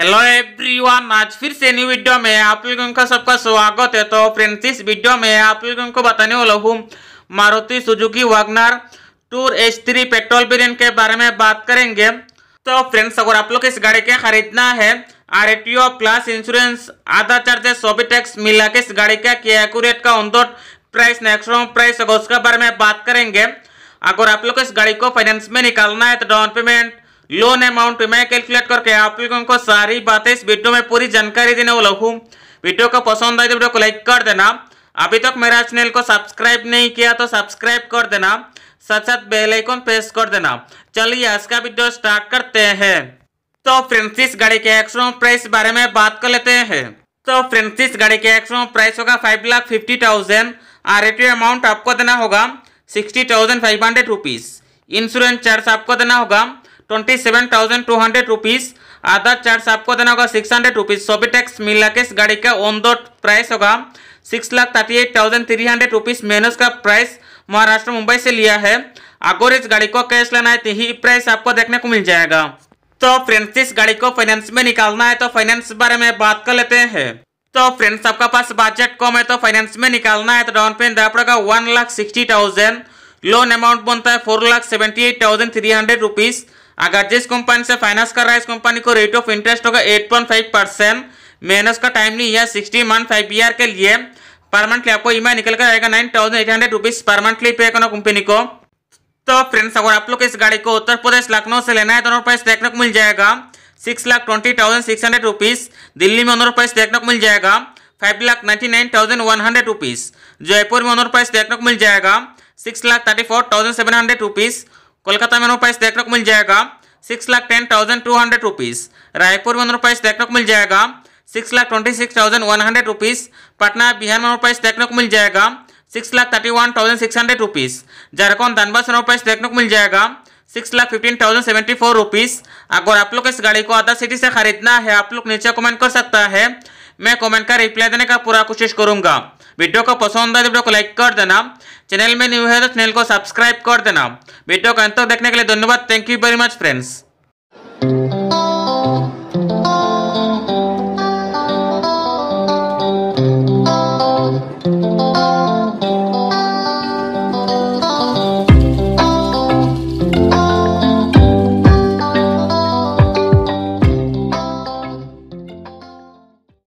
hello everyone आज फिर से न्यू वीडियो में आप लोगों का सबका स्वागत है तो फ्रेंड्स इस वीडियो में आप लोगों को बताने वाला हूँ Maruti Suzuki WagonR Tour H three petrol variant के बारे में बात करेंगे तो फ्रेंड्स अगर आप लोग इस गाड़ी के खरीदना है R A T O plus insurance आधा चार्जेस सोबी टैक्स मिला के इस गाड़ी का एक्यूरेट का ऑन प्राइस मैक्सिमम प्राइस अगर उसके बारे में बात करेंगे अगर आप लोग इस गाड़ी को फाइनेंस में निकालना है तो डाउन पेमेंट लोन अमाउंट मैं कैलकुलेट करके आप लोगों को सारी बातें इस वीडियो में पूरी जानकारी देने वाला हूँ वीडियो को पसंद आए तो वीडियो को लाइक कर देना अभी तक मेरा चैनल को सब्सक्राइब नहीं किया तो सब्सक्राइब कर देना साथ साथ बेलाइकॉन प्रेस कर देना चलिए आज का वीडियो स्टार्ट करते हैं तो फ्रेंसिस गाड़ी के एक्सरो प्राइस बारे में बात कर लेते हैं तो फ्रेंसिस गाड़ी के एक्सरो प्राइस होगा फाइव लाख फिफ्टी थाउजेंड आर अमाउंट आपको देना होगा sixty thousand five hundred rupees insurance charge आपको देना होगा twenty seven thousand two hundred rupees other charge आपको देना होगा सिक्स हंड्रेड रुपीज़ सभी टैक्स मिला के इस गाड़ी का ऑन द प्राइस होगा six lakh thirty eight thousand three hundred rupees मेनस का प्राइस महाराष्ट्र मुंबई से लिया है अगर इस गाड़ी को कैश लेना है तो ही प्राइस आपको देखने को मिल जाएगा तो फ्रेंड्स इस गाड़ी को फाइनेंस में निकालना है तो फाइनेंस बारे में बात कर लेते हैं तो फ्रेंड्स आपका पास बजट कम है तो फाइनेंस में निकालना है तो डाउन पेमेंट देना पड़ेगा one lakh sixty thousand loan amount बनता है four lakh seventy eight thousand three hundred rupees अगर जिस कंपनी से फाइनेंस कर रहा है इस कंपनी को रेट ऑफ इंटरेस्ट होगा एट पॉइंट फाइव परसेंट मेहनत का टाइम नहीं है सिक्सटी मंथ फाइव ईयर के लिए पर मंथली आपको ई निकल कर आएगा nine thousand eight hundred rupees पर मंथली पे करना कंपनी को तो फ्रेंड्स अगर आप लोग इस गाड़ी को उत्तर प्रदेश लखनऊ से लेना है तो प्राइस देखने को मिल जाएगा six lakh twenty thousand six hundred rupees Delhi में ऑनर देखने को मिल जाएगा five lakh ninety nine thousand one hundred rupees Jaipur में ऑनर देखने को मिल जाएगा six lakh thirty four thousand seven hundred rupees Kolkata में अनुप्राइस देखने को मिल जाएगा six lakh ten thousand two hundred rupees Raipur में अनुप्राइस देखने को मिल जाएगा six lakh twenty six thousand one hundred rupees Patna Bihar में अनुप्राइस देखने को मिल जाएगा six lakh thirty one thousand six hundred rupees Jharkhand Dhanbad में अनुप्राइस देखने को मिल जाएगा six lakh fifteen thousand seventy four rupees अगर आप लोग इस गाड़ी को अदर सिटी से खरीदना है आप लोग नीचे कमेंट कर सकता है मैं कमेंट का रिप्लाई देने का पूरा कोशिश करूंगा वीडियो को पसंद आए तो वीडियो को लाइक कर देना चैनल में न्यू है तो चैनल को सब्सक्राइब कर देना वीडियो का अंत तक देखने के लिए धन्यवाद thank you very much friends